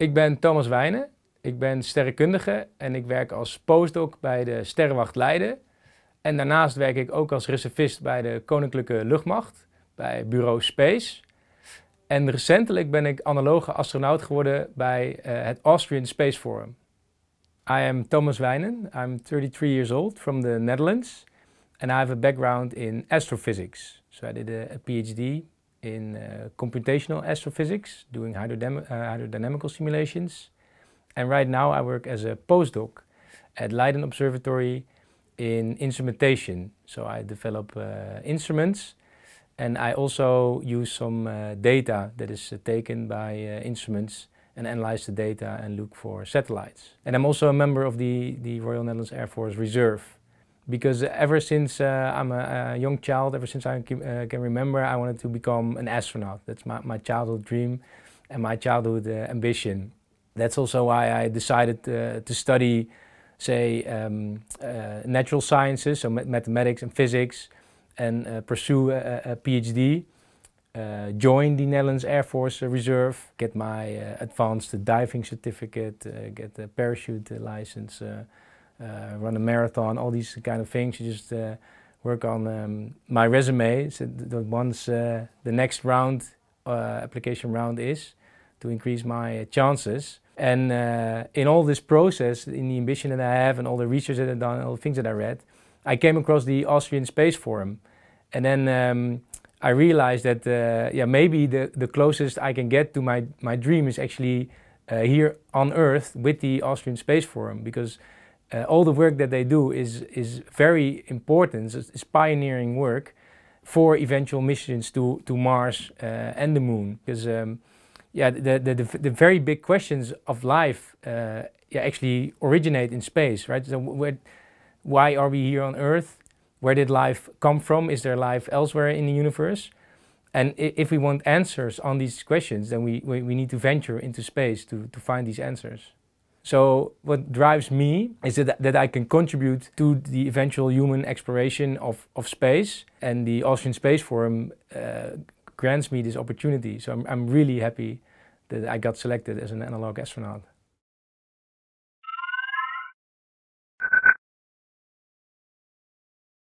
Ik ben Thomas Wijnen. Ik ben sterrenkundige en ik werk als postdoc bij de Sterrenwacht Leiden. En daarnaast werk ik ook als reservist bij de Koninklijke Luchtmacht, bij bureau Space. En recentelijk ben ik analoge astronaut geworden bij eh, het Austrian Space Forum. I am Thomas Wijnen. I'm 33 years old from the Netherlands. And I have a background in astrophysics. So I did a PhD in uh, computational astrophysics, doing hydrodynam uh, hydrodynamical simulations. And right now I work as a postdoc at Leiden Observatory in instrumentation. So I develop uh, instruments and I also use some uh, data that is taken by instruments and analyze the data and look for satellites. And I'm also a member of the, the Royal Netherlands Air Force Reserve because ever since uh, I'm a, a, young child, ever since I can, uh, can, remember, I wanted to become an astronaut. That's my, my childhood dream and my childhood uh, ambition. That's also why I decided uh, to study, say, um, uh, natural sciences, so mathematics and physics, and uh, pursue a, a PhD. join the Netherlands Air Force Reserve, get my advanced diving certificate, get a parachute license. Uh, run a marathon, all these kind of things. You just uh, work on um, my resume. So that once uh, the next round, application round is, to increase my chances. And in all this process, in the ambition that I have and all the research that I've done, all the things that I read, I came across the Austrian Space Forum. And then um, I realized that uh, yeah, maybe the, the closest I can get to my, my dream is actually uh, here on Earth with the Austrian Space Forum because uh, all the work that they do is, is very important, it's, it's pioneering work for eventual missions to, to Mars uh, and the moon. Because, um, yeah, the, the, the, the, very big questions of life uh, yeah, actually originate in space, right? So, where, why are we here on Earth? Where did life come from? Is there life elsewhere in the universe? And if we want answers on these questions, then we, we, we need to venture into space to, to find these answers. So what drives me is that, that I can contribute to the eventual human exploration of, of space and the Austrian Space Forum uh, grants me this opportunity. So I'm, I'm really happy that I got selected as an analog astronaut.